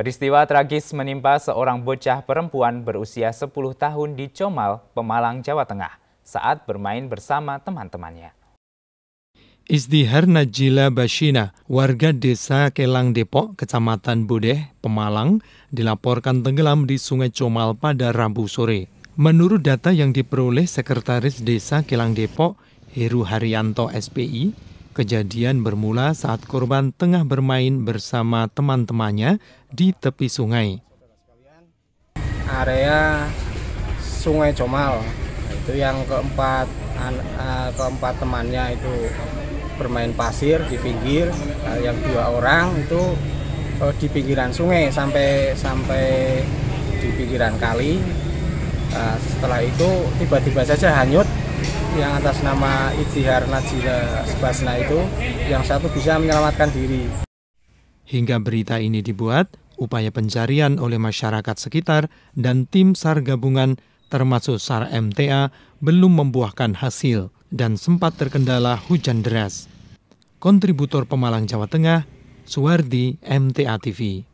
Peristiwa tragis menimpa seorang bocah perempuan berusia 10 tahun di Comal, Pemalang, Jawa Tengah saat bermain bersama teman-temannya. Izdihar Najila Bashina, warga desa Kelang Depok, kecamatan Budeh, Pemalang, dilaporkan tenggelam di Sungai Comal pada Rabu sore. Menurut data yang diperoleh Sekretaris Desa Kilang Depok, Heru Haryanto SPI, kejadian bermula saat korban tengah bermain bersama teman-temannya di tepi sungai. Area Sungai Comal nah, itu yang keempat eh, keempat temannya itu bermain pasir di pinggir nah, yang dua orang itu eh, di pinggiran sungai sampai sampai di pinggiran kali Nah, setelah itu tiba-tiba saja hanyut yang atas nama Ijihar Najila Sebasna itu, yang satu bisa menyelamatkan diri. Hingga berita ini dibuat, upaya pencarian oleh masyarakat sekitar dan tim SAR gabungan termasuk SAR MTA belum membuahkan hasil dan sempat terkendala hujan deras. Kontributor Pemalang Jawa Tengah, Suwardi MTA TV.